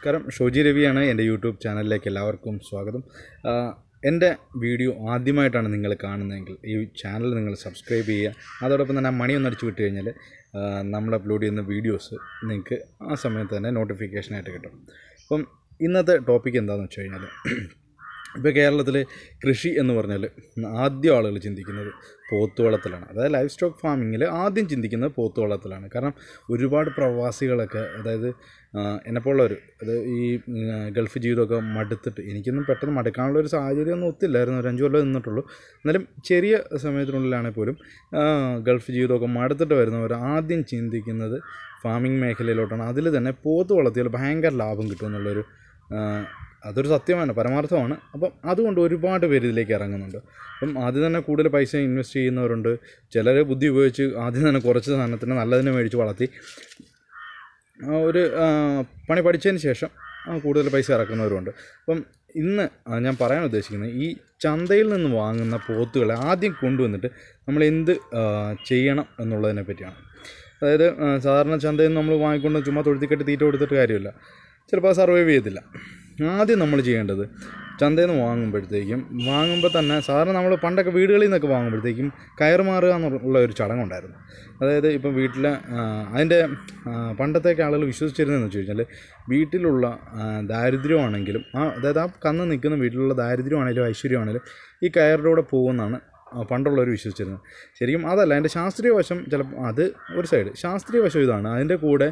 നമസ്കാരം ഷോജി രവിയാണ് എൻ്റെ യൂട്യൂബ് ചാനലിലേക്ക് എല്ലാവർക്കും സ്വാഗതം എൻ്റെ വീഡിയോ ആദ്യമായിട്ടാണ് നിങ്ങൾ കാണുന്നതെങ്കിൽ ഈ ചാനൽ നിങ്ങൾ സബ്സ്ക്രൈബ് ചെയ്യുക അതോടൊപ്പം തന്നെ ആ മണി ഒന്ന് അടിച്ചു വിട്ട് കഴിഞ്ഞാൽ നമ്മൾ അപ്ലോഡ് ചെയ്യുന്ന വീഡിയോസ് നിങ്ങൾക്ക് ആ സമയത്ത് തന്നെ നോട്ടിഫിക്കേഷനായിട്ട് കിട്ടും അപ്പം ഇന്നത്തെ ടോപ്പിക് എന്താണെന്ന് വെച്ച് കഴിഞ്ഞാൽ ഇപ്പോൾ കേരളത്തിൽ കൃഷി എന്ന് പറഞ്ഞാൽ ആദ്യം ആളുകൾ ചിന്തിക്കുന്നത് വളത്തിലാണ് അതായത് ലൈഫ് സ്റ്റോക്ക് ഫാമിങ്ങിൽ ആദ്യം ചിന്തിക്കുന്നത് വളത്തിലാണ് കാരണം ഒരുപാട് പ്രവാസികളൊക്കെ അതായത് എന്നെപ്പോലുള്ളവർ അത് ഈ ഗൾഫ് ജീവിതമൊക്കെ മടുത്തിട്ട് എനിക്കൊന്നും പെട്ടെന്ന് മടുക്കാനുള്ള ഒരു സാഹചര്യം ഒന്നും ഒത്തില്ലായിരുന്നു ഒരു അഞ്ച് കൊല്ലം നിന്നിട്ടുള്ളൂ എന്നാലും ചെറിയ സമയത്തിനുള്ളിലാണെങ്കിൽ പോലും ഗൾഫ് ജീവിതമൊക്കെ മടുത്തിട്ട് വരുന്നവർ ആദ്യം ചിന്തിക്കുന്നത് ഫാമിംഗ് മേഖലയിലോട്ടാണ് അതിൽ തന്നെ പോത്ത് വളർത്തിയാൽ ഭയങ്കര ലാഭം കിട്ടുമെന്നുള്ളൊരു അതൊരു സത്യമാണ് പരമാർത്ഥമാണ് അപ്പം അതുകൊണ്ട് ഒരുപാട് പേര് ഇതിലേക്ക് ഇറങ്ങുന്നുണ്ട് അപ്പം ആദ്യം തന്നെ കൂടുതൽ പൈസ ഇൻവെസ്റ്റ് ചെയ്യുന്നവരുണ്ട് ചിലർ ബുദ്ധി ഉപയോഗിച്ച് ആദ്യം തന്നെ കുറച്ച് സാധനത്തിന് നല്ലതിനെ മേടിച്ച് വളർത്തി ഒരു പണി പഠിച്ചതിന് ശേഷം കൂടുതൽ പൈസ ഇറക്കുന്നവരുണ്ട് അപ്പം ഇന്ന് ഞാൻ പറയാൻ ഉദ്ദേശിക്കുന്നത് ഈ ചന്തയിൽ നിന്ന് വാങ്ങുന്ന പോത്തുകളെ ആദ്യം കൊണ്ടുവന്നിട്ട് നമ്മൾ എന്ത് ചെയ്യണം എന്നുള്ളതിനെ പറ്റിയാണ് അതായത് സാധാരണ ചന്തയിൽ നിന്ന് നമ്മൾ വാങ്ങിക്കൊണ്ട് ചുമ്മാ തൊഴുത്തിക്കെട്ട് തീറ്റ കൊടുത്തിട്ട് കാര്യമില്ല ചിലപ്പോൾ സർവൈവ് ചെയ്യത്തില്ല ആദ്യം നമ്മൾ ചെയ്യേണ്ടത് ചന്തയിൽ നിന്ന് വാങ്ങുമ്പോഴത്തേക്കും വാങ്ങുമ്പോൾ തന്നെ സാധാരണ നമ്മൾ പണ്ടൊക്കെ വീടുകളിൽ നിന്നൊക്കെ വാങ്ങുമ്പോഴത്തേക്കും കയർ മാറുക എന്നുള്ള ഒരു ചടങ്ങുണ്ടായിരുന്നു അതായത് ഇപ്പം വീട്ടിൽ അതിൻ്റെ പണ്ടത്തേക്ക് ആളുകൾ വിശ്വസിച്ചിരുന്നതെന്ന് വെച്ച് കഴിഞ്ഞാൽ വീട്ടിലുള്ള ദാരിദ്ര്യമാണെങ്കിലും ആ അതായത് ആ കന്ന് നിൽക്കുന്ന വീട്ടിലുള്ള ദാരിദ്ര്യമാണെങ്കിലും ഐശ്വര്യമാണെങ്കിലും ഈ കയറിലൂടെ പോകുമെന്നാണ് പണ്ടുള്ളവർ വിശ്വസിച്ചിരുന്നു ശരിക്കും അതല്ല അതിൻ്റെ ശാസ്ത്രീയ വശം ചില അത് ഒരു സൈഡ് ശാസ്ത്രീയ വശം ഇതാണ് അതിൻ്റെ കൂടെ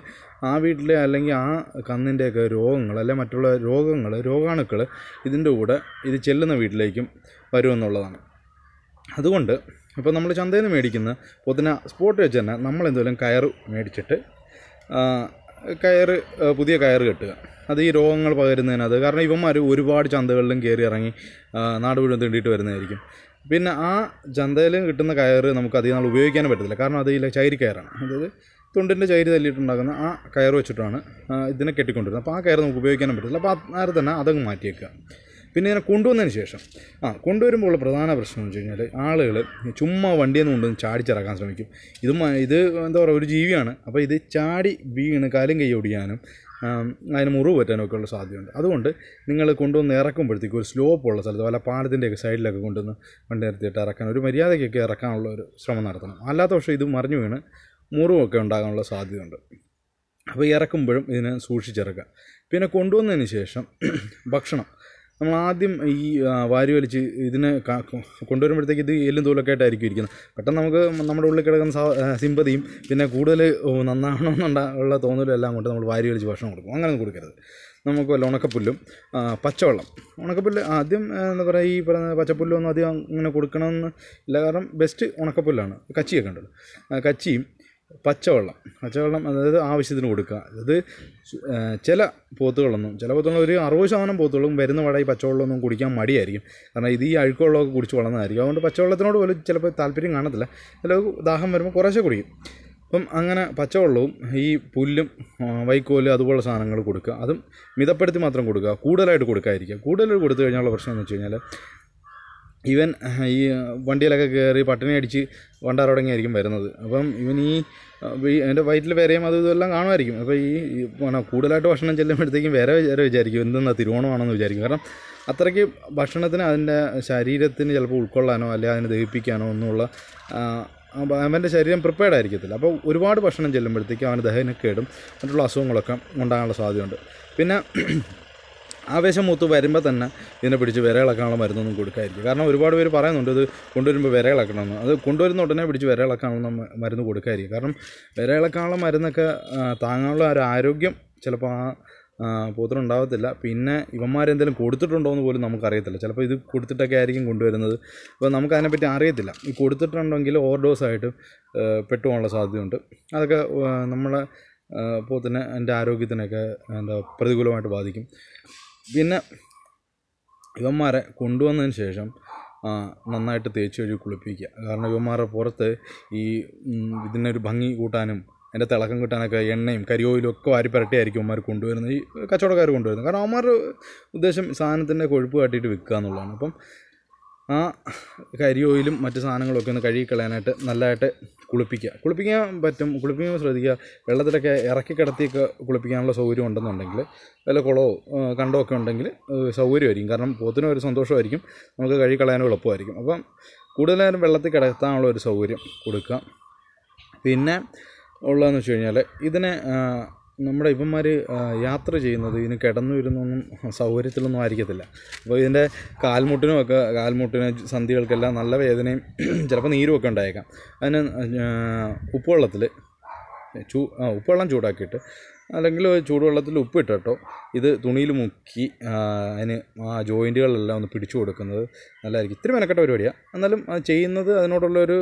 ആ വീട്ടിലെ അല്ലെങ്കിൽ ആ കന്നിൻ്റെയൊക്കെ രോഗങ്ങൾ അല്ലെങ്കിൽ മറ്റുള്ള രോഗങ്ങൾ രോഗാണുക്കൾ ഇതിൻ്റെ കൂടെ ഇത് ചെല്ലുന്ന വീട്ടിലേക്കും വരുമെന്നുള്ളതാണ് അതുകൊണ്ട് ഇപ്പോൾ നമ്മൾ ചന്തയിൽ നിന്ന് മേടിക്കുന്ന പൊതുന സ്പോട്ട് വെച്ച് തന്നെ നമ്മൾ എന്തെങ്കിലും കയർ മേടിച്ചിട്ട് കയറ് പുതിയ കയറ് കെട്ടുക അത് ഈ രോഗങ്ങൾ പകരുന്നതിനത് കാരണം ഇവന്മാർ ഒരുപാട് ചന്തകളിലും കയറി ഇറങ്ങി നാട് മുഴുവൻ തീണ്ടിയിട്ട് വരുന്നതായിരിക്കും പിന്നെ ആ ചന്തയിലും കിട്ടുന്ന കയറ് നമുക്ക് അധികം നാൾ ഉപയോഗിക്കാനും പറ്റത്തില്ല കാരണം അത് ഈ ചൈരി കയറാണ് അതായത് തുണ്ടിൻ്റെ ചൈരി തല്ലിയിട്ടുണ്ടാക്കുന്ന ആ കയർ വെച്ചിട്ടാണ് ഇതിനെ കെട്ടിക്കൊണ്ടിരുന്നത് അപ്പോൾ ആ കയർ നമുക്ക് ഉപയോഗിക്കാനും പറ്റത്തില്ല അപ്പോൾ നേരം തന്നെ അതങ്ങ് മാറ്റിയേക്കുക പിന്നെ ഇതിനെ കൊണ്ടുവന്നതിന് ശേഷം ആ കൊണ്ടുവരുമ്പോഴുള്ള പ്രധാന പ്രശ്നം എന്ന് വെച്ച് കഴിഞ്ഞാൽ ആളുകൾ ചുമ്മാ വണ്ടിയിൽ നിന്ന് കൊണ്ടുവന്ന് ചാടിച്ചിറക്കാൻ ശ്രമിക്കും ഇത് ഇത് എന്താ പറയുക ഒരു ജീവിയാണ് അപ്പോൾ ഇത് ചാടി വീണ് കാലും കൈ ഒടിയാനും അതിന് മുറിവ് പറ്റാനൊക്കെ ഉള്ള സാധ്യതയുണ്ട് അതുകൊണ്ട് നിങ്ങൾ കൊണ്ടുവന്ന് ഇറക്കുമ്പോഴത്തേക്കും ഒരു ഉള്ള സ്ഥലത്ത് വല്ല പാലത്തിൻ്റെയൊക്കെ സൈഡിലൊക്കെ കൊണ്ടുവന്ന് വണ്ടി നിർത്തിയിട്ട് ഇറക്കാൻ ഒരു മര്യാദയ്ക്കൊക്കെ ഇറക്കാനുള്ള ഒരു ശ്രമം നടത്തണം അല്ലാത്ത പക്ഷേ ഇത് മറിഞ്ഞു വീണ് മുറിവൊക്കെ ഉണ്ടാകാനുള്ള സാധ്യതയുണ്ട് അപ്പോൾ ഇറക്കുമ്പോഴും ഇതിനെ സൂക്ഷിച്ചിറക്കുക പിന്നെ കൊണ്ടുവന്നതിന് ശേഷം ഭക്ഷണം നമ്മൾ ആദ്യം ഈ വാരി വലിച്ച് ഇതിനെ കൊണ്ടുവരുമ്പോഴത്തേക്ക് ഇത് എല്ലും തോലൊക്കെ ആയിട്ടായിരിക്കും ഇരിക്കുന്നത് പെട്ടെന്ന് നമുക്ക് നമ്മുടെ ഉള്ളിൽ കിടക്കുന്ന സിമ്പതിയും പിന്നെ കൂടുതൽ നന്നാവണമെന്നുണ്ട ഉള്ള തോന്നലും എല്ലാം കൊണ്ട് നമ്മൾ വാരി വലിച്ച് ഭക്ഷണം കൊടുക്കും അങ്ങനെയൊന്നും കൊടുക്കരുത് നമുക്ക് വല്ല ഉണക്കപ്പുല്ലും പച്ചവെള്ളം ഉണക്കപ്പുല്ല് ആദ്യം എന്താ പറയുക ഈ പറയുന്ന പച്ചപ്പുല്ലൊന്നും അധികം ഇങ്ങനെ കൊടുക്കണമെന്ന് ഇല്ല കാരണം ബെസ്റ്റ് ഉണക്കപ്പുല്ലാണ് കച്ചിയൊക്കെ ഉണ്ടല്ലോ കച്ചിയും പച്ചവെള്ളം പച്ചവെള്ളം അതായത് ആവശ്യത്തിന് കൊടുക്കുക അതായത് ചില പോത്തുകളൊന്നും ചില പോത്തുകൾ ഒരു അറുപത് ശതമാനം പോത്തുകളും വരുന്ന വട ഈ പച്ചവെള്ളമൊന്നും കുടിക്കാൻ മടിയായിരിക്കും കാരണം ഇത് ഈ അഴുക്കുവെള്ളമൊക്കെ കുടിച്ച് വളർന്നതായിരിക്കും അതുകൊണ്ട് പച്ചവെള്ളത്തിനോട് പോലും ചിലപ്പോൾ താല്പര്യം കാണത്തില്ല ചിലപ്പോൾ ദാഹം വരുമ്പോൾ കുറേശ്ശെ കുടിക്കും അപ്പം അങ്ങനെ പച്ചവെള്ളവും ഈ പുല്ലും വൈക്കോല് അതുപോലെ സാധനങ്ങൾ കൊടുക്കുക അതും മിതപ്പെടുത്തി മാത്രം കൊടുക്കുക കൂടുതലായിട്ട് കൊടുക്കാതിരിക്കുക കൂടുതൽ കൊടുത്തു കഴിഞ്ഞാലുള്ള പ്രശ്നം എന്ന് വെച്ച് കഴിഞ്ഞാൽ ഇവൻ ഈ വണ്ടിയിലൊക്കെ കയറി പട്ടിണി അടിച്ച് പണ്ടാറടങ്ങിയായിരിക്കും വരുന്നത് അപ്പം ഇവൻ ഈ എൻ്റെ വയറ്റിൽ വിരയും അത് ഇതെല്ലാം കാണുമായിരിക്കും അപ്പോൾ ഈ പിന്നെ കൂടുതലായിട്ട് ഭക്ഷണം ചെല്ലുമ്പോഴത്തേക്കും വേറെ വേറെ വിചാരിക്കും എന്തെന്നാ തിരുവോണമാണെന്ന് വിചാരിക്കും കാരണം അത്രയ്ക്ക് ഭക്ഷണത്തിന് അതിൻ്റെ ശരീരത്തിന് ചിലപ്പോൾ ഉൾക്കൊള്ളാനോ അല്ലെങ്കിൽ അതിനെ ദഹിപ്പിക്കാനോ ഒന്നുമുള്ള അവൻ്റെ ശരീരം പ്രിപ്പയർഡ് ആയിരിക്കത്തില്ല അപ്പോൾ ഒരുപാട് ഭക്ഷണം ചെല്ലുമ്പോഴത്തേക്കും അവന് ദഹനക്കേടും മറ്റുള്ള അസുഖങ്ങളൊക്കെ ഉണ്ടാകാനുള്ള സാധ്യതയുണ്ട് പിന്നെ ആവേശം മൂത്ത് വരുമ്പോൾ തന്നെ ഇതിനെ പിടിച്ച് വിരയിളക്കാനുള്ള മരുന്നൊന്നും കൊടുക്കായിരിക്കും കാരണം ഒരുപാട് പേര് പറയുന്നുണ്ട് ഇത് കൊണ്ടുവരുമ്പോൾ വിരയിളക്കണമെന്ന് അത് കൊണ്ടുവരുന്ന ഉടനെ പിടിച്ച് വിരയിളക്കാനുള്ള മരുന്ന് കൊടുക്കായിരിക്കും കാരണം വിരയിളക്കാനുള്ള മരുന്നൊക്കെ താങ്ങാനുള്ള ഒരു ആരോഗ്യം ചിലപ്പോൾ ആ പോത്തിനുണ്ടാവത്തില്ല പിന്നെ ഇവന്മാരെന്തെങ്കിലും കൊടുത്തിട്ടുണ്ടോ എന്ന് പോലും നമുക്കറിയത്തില്ല ചിലപ്പോൾ ഇത് കൊടുത്തിട്ടൊക്കെ ആയിരിക്കും കൊണ്ടുവരുന്നത് അപ്പോൾ നമുക്ക് അതിനെപ്പറ്റി അറിയത്തില്ല ഈ കൊടുത്തിട്ടുണ്ടെങ്കിൽ ഓവർഡോസായിട്ട് പെട്ടുപോകാനുള്ള സാധ്യതയുണ്ട് അതൊക്കെ നമ്മളെ പോത്തിനെ എൻ്റെ ആരോഗ്യത്തിനൊക്കെ എന്താ പ്രതികൂലമായിട്ട് ബാധിക്കും പിന്നെ ഇവന്മാരെ കൊണ്ടുവന്നതിന് ശേഷം നന്നായിട്ട് തേച്ച് കഴുകി കുളിപ്പിക്കുക കാരണം ഇവന്മാരുടെ പുറത്ത് ഈ ഇതിനൊരു ഭംഗി കൂട്ടാനും അതിൻ്റെ തിളക്കം കിട്ടാനൊക്കെ എണ്ണയും കരിയോയിലും ഒക്കെ വാരി പുരട്ടിയായിരിക്കും അവന്മാർ കൊണ്ടുവരുന്നത് ഈ കച്ചവടക്കാർ കൊണ്ടുവരുന്നത് കാരണം അവന്മാരുടെ ഉദ്ദേശം സാധനത്തിൻ്റെ കൊഴുപ്പ് കാട്ടിയിട്ട് വിൽക്കുക എന്നുള്ളതാണ് അപ്പം ആ കരി ഓയിലും മറ്റു സാധനങ്ങളൊക്കെ ഒന്ന് കഴുകി കളയാനായിട്ട് നല്ലതായിട്ട് കുളിപ്പിക്കുക കുളിപ്പിക്കാൻ പറ്റും കുളിപ്പിക്കുമ്പോൾ ശ്രദ്ധിക്കുക വെള്ളത്തിലൊക്കെ ഇറക്കി കിടത്തിയൊക്കെ കുളിപ്പിക്കാനുള്ള സൗകര്യം ഉണ്ടെന്നുണ്ടെങ്കിൽ വല്ല കുളമോ കണ്ടോ ഒക്കെ ഉണ്ടെങ്കിൽ സൗകര്യമായിരിക്കും കാരണം പോത്തിനും ഒരു സന്തോഷമായിരിക്കും നമുക്ക് കഴുകി കളയാനും എളുപ്പമായിരിക്കും അപ്പം കൂടുതലായാലും വെള്ളത്തിൽ കിടത്താനുള്ള ഒരു സൗകര്യം കൊടുക്കുക പിന്നെ ഉള്ളതെന്ന് വെച്ച് കഴിഞ്ഞാൽ ഇതിനെ നമ്മുടെ ഇവന്മാർ യാത്ര ചെയ്യുന്നത് ഇതിന് കിടന്നു ഇരുന്നൊന്നും സൗകര്യത്തിലൊന്നും ആയിരിക്കത്തില്ല അപ്പോൾ ഇതിൻ്റെ കാൽമുട്ടിനും ഒക്കെ കാൽമുട്ടിന് സന്ധികൾക്കെല്ലാം നല്ല വേദനയും ചിലപ്പോൾ നീരുമൊക്കെ ഉണ്ടായേക്കാം അതിന് ഉപ്പുവെള്ളത്തിൽ ചൂ ആ ഉപ്പുവെള്ളം ചൂടാക്കിയിട്ട് അല്ലെങ്കിൽ ചൂടുവെള്ളത്തിൽ ഉപ്പിട്ട് കേട്ടോ ഇത് തുണിയിൽ മുക്കി അതിന് ആ ജോയിൻറ്റുകളെല്ലാം ഒന്ന് പിടിച്ചു കൊടുക്കുന്നത് നല്ലതായിരിക്കും ഇത്തിരി മെനക്കെട്ട പരിപാടിയാണ് എന്നാലും ചെയ്യുന്നത് അതിനോടുള്ളൊരു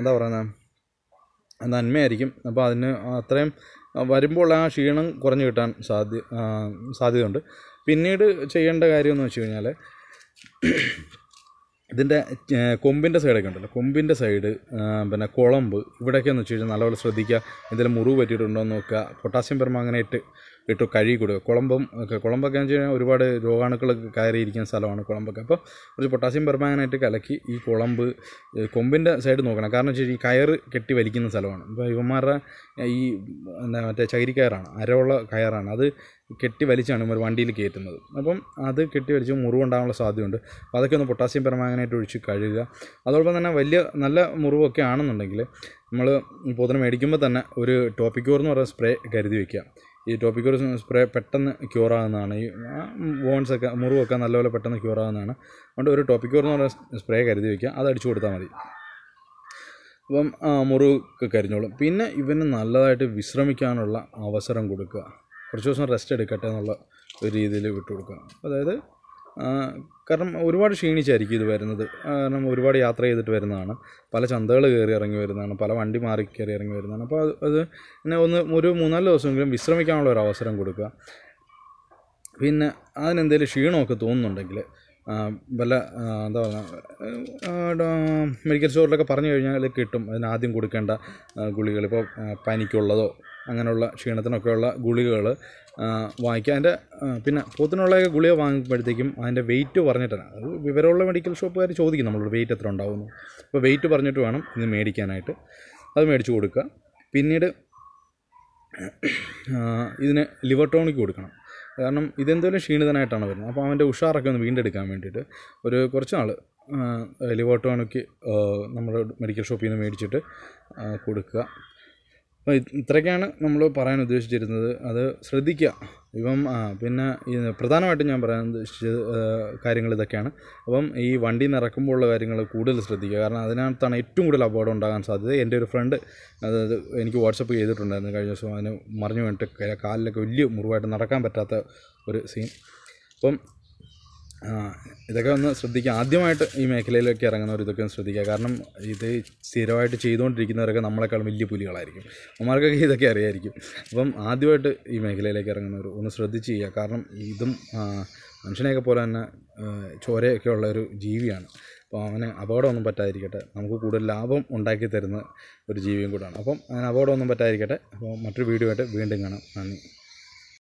എന്താ പറയുന്നത് നന്മയായിരിക്കും അപ്പോൾ അതിന് അത്രയും വരുമ്പോൾ ആ ക്ഷീണം കുറഞ്ഞു കിട്ടാൻ സാധ്യ സാധ്യതയുണ്ട് പിന്നീട് ചെയ്യേണ്ട കാര്യം എന്ന് വെച്ച് കഴിഞ്ഞാൽ ഇതിൻ്റെ കൊമ്പിൻ്റെ സൈഡൊക്കെ ഉണ്ടല്ലോ കൊമ്പിൻ്റെ സൈഡ് പിന്നെ കുളമ്പ് ഇവിടെയൊക്കെ എന്ന് വെച്ച് കഴിഞ്ഞാൽ നല്ലപോലെ ശ്രദ്ധിക്കുക എന്തെങ്കിലും മുറിവ് പറ്റിയിട്ടുണ്ടോ എന്ന് നോക്കുക പൊട്ടാസ്യം പെർമാങ്ങനായിട്ട് ഇട്ട് കഴുകി കൊടുക്കുക കുളമ്പും ഒക്കെ കുളമ്പൊക്കെ എന്ന് വെച്ച് കഴിഞ്ഞാൽ ഒരുപാട് രോഗാണുക്കളൊക്കെ കയറിയിരിക്കുന്ന സ്ഥലമാണ് കുളമ്പൊക്കെ അപ്പോൾ കുറച്ച് പൊട്ടാസ്യം പെർമാങ്ങനേറ്റ് കലക്കി ഈ കുളമ്പ് കൊമ്പിൻ്റെ സൈഡ് നോക്കണം കാരണം വെച്ചാൽ ഈ കയറ് കെട്ടി വലിക്കുന്ന സ്ഥലമാണ് ഇപ്പോൾ ഇവന്മാരുടെ ഈ എന്താ മറ്റേ കയറാണ് അരവുള്ള കയറാണ് അത് കെട്ടി വലിച്ചാണ് ഒരു വണ്ടിയിൽ കയറ്റുന്നത് അപ്പം അത് കെട്ടി വലിച്ച് മുറിവുണ്ടാകാനുള്ള സാധ്യതയുണ്ട് അപ്പോൾ അതൊക്കെ ഒന്ന് പൊട്ടാസ്യം പെർമാങ്ങനേറ്റ് ഒഴിച്ച് കഴുകുക അതോടൊപ്പം തന്നെ വലിയ നല്ല മുറിവൊക്കെ ആണെന്നുണ്ടെങ്കിൽ നമ്മൾ പൊതുവെ മേടിക്കുമ്പോൾ തന്നെ ഒരു ടോപ്പിക്കോർ എന്ന് പറയുന്ന സ്പ്രേ കരുതി വയ്ക്കുക ഈ ടോപ്പിക്കൽ സ്പ്രേ പെട്ടെന്ന് ക്യൂർ ആകുന്നതാണ് ഈ വോൺസൊക്കെ മുറിവൊക്കെ നല്ലപോലെ പെട്ടെന്ന് ക്യൂർ ആകുന്നതാണ് അതുകൊണ്ട് ഒരു ടോപ്പിക്കൂർ എന്ന് പറയുന്ന സ്പ്രേ കരുതി വയ്ക്കുക അത് അടിച്ചു കൊടുത്താൽ മതി അപ്പം മുറിവൊക്കെ കരിഞ്ഞോളും പിന്നെ ഇവന് നല്ലതായിട്ട് വിശ്രമിക്കാനുള്ള അവസരം കൊടുക്കുക കുറച്ച് ദിവസം റെസ്റ്റ് എടുക്കട്ടെ എന്നുള്ള ഒരു രീതിയിൽ വിട്ടു കൊടുക്കുക അതായത് കാരണം ഒരുപാട് ക്ഷീണിച്ചായിരിക്കും ഇത് വരുന്നത് കാരണം ഒരുപാട് യാത്ര ചെയ്തിട്ട് വരുന്നതാണ് പല ചന്തകൾ കയറി ഇറങ്ങി വരുന്നതാണ് പല വണ്ടി മാറി കയറി ഇറങ്ങി വരുന്നതാണ് അപ്പോൾ അത് പിന്നെ ഒന്ന് ഒരു മൂന്നാല് ദിവസമെങ്കിലും വിശ്രമിക്കാനുള്ള ഒരു അവസരം കൊടുക്കുക പിന്നെ അതിനെന്തെങ്കിലും ക്ഷീണമൊക്കെ തോന്നുന്നുണ്ടെങ്കിൽ വല്ല എന്താ പറയുക മെഡിക്കൽ സ്റ്റോറിലൊക്കെ പറഞ്ഞു കഴിഞ്ഞാൽ കിട്ടും അതിന് ആദ്യം കൊടുക്കേണ്ട ഗുളികൾ ഇപ്പോൾ പനിക്കുള്ളതോ അങ്ങനെയുള്ള ക്ഷീണത്തിനൊക്കെയുള്ള ഗുളികകൾ വാങ്ങിക്കുക അതിൻ്റെ പിന്നെ പോത്തിനുള്ള ഗുളിക വാങ്ങുമ്പോഴത്തേക്കും അതിൻ്റെ വെയിറ്റ് പറഞ്ഞിട്ടാണ് അത് വിവരമുള്ള മെഡിക്കൽ ഷോപ്പുകാർ ചോദിക്കും നമ്മളോട് വെയിറ്റ് എത്ര ഉണ്ടാവുന്നു അപ്പോൾ വെയിറ്റ് പറഞ്ഞിട്ട് വേണം ഇത് മേടിക്കാനായിട്ട് അത് മേടിച്ചു കൊടുക്കുക പിന്നീട് ഇതിന് ലിവർ ടോണിക്ക് കൊടുക്കണം കാരണം ഇതെന്തോലും ക്ഷീണിതനായിട്ടാണ് വരുന്നത് അപ്പോൾ അവൻ്റെ ഉഷാറൊക്കെ ഒന്ന് വീണ്ടെടുക്കാൻ വേണ്ടിയിട്ട് ഒരു കുറച്ച് നാൾ എലിവോട്ടോണയ്ക്ക് നമ്മുടെ മെഡിക്കൽ ഷോപ്പിൽ നിന്ന് മേടിച്ചിട്ട് കൊടുക്കുക അപ്പോൾ ഇത്രയൊക്കെയാണ് നമ്മൾ പറയാൻ ഉദ്ദേശിച്ചിരുന്നത് അത് ശ്രദ്ധിക്കുക ഇപ്പം ആ പിന്നെ പ്രധാനമായിട്ടും ഞാൻ പറയാൻ കാര്യങ്ങൾ ഇതൊക്കെയാണ് അപ്പം ഈ വണ്ടി നിറക്കുമ്പോഴുള്ള ഉള്ള കാര്യങ്ങൾ കൂടുതൽ ശ്രദ്ധിക്കുക കാരണം അതിനകത്താണ് ഏറ്റവും കൂടുതൽ അപകടം ഉണ്ടാകാൻ സാധ്യത എൻ്റെ ഒരു ഫ്രണ്ട് അതായത് എനിക്ക് വാട്സപ്പ് ചെയ്തിട്ടുണ്ടായിരുന്നു കഴിഞ്ഞ ദിവസം അതിന് മറിഞ്ഞു വേണ്ടിട്ട് കാലിലൊക്കെ വലിയ മുറിവായിട്ട് നടക്കാൻ പറ്റാത്ത ഒരു സീൻ അപ്പം ഇതൊക്കെ ഒന്ന് ശ്രദ്ധിക്കുക ആദ്യമായിട്ട് ഈ മേഖലയിലൊക്കെ ഇറങ്ങുന്നവർ ഇതൊക്കെ ഒന്ന് ശ്രദ്ധിക്കുക കാരണം ഇത് സ്ഥിരമായിട്ട് ചെയ്തുകൊണ്ടിരിക്കുന്നവരൊക്കെ നമ്മളെക്കാളും വലിയ പുലികളായിരിക്കും അമ്മമാർക്കൊക്കെ ഇതൊക്കെ അറിയായിരിക്കും അപ്പം ആദ്യമായിട്ട് ഈ മേഖലയിലേക്ക് ഇറങ്ങുന്നവർ ഒന്ന് ശ്രദ്ധിച്ച് ചെയ്യുക കാരണം ഇതും മനുഷ്യനെയൊക്കെ പോലെ തന്നെ ചോരയൊക്കെ ഉള്ള ഒരു ജീവിയാണ് അപ്പോൾ അവന് അപകടമൊന്നും പറ്റാതിരിക്കട്ടെ നമുക്ക് കൂടുതൽ ലാഭം ഉണ്ടാക്കി തരുന്ന ഒരു ജീവിയും കൂടാണ് അപ്പം അതിന് അപകടമൊന്നും പറ്റാതിരിക്കട്ടെ അപ്പോൾ മറ്റൊരു വീഡിയോ ആയിട്ട് വീണ്ടും കാണാം നന്ദി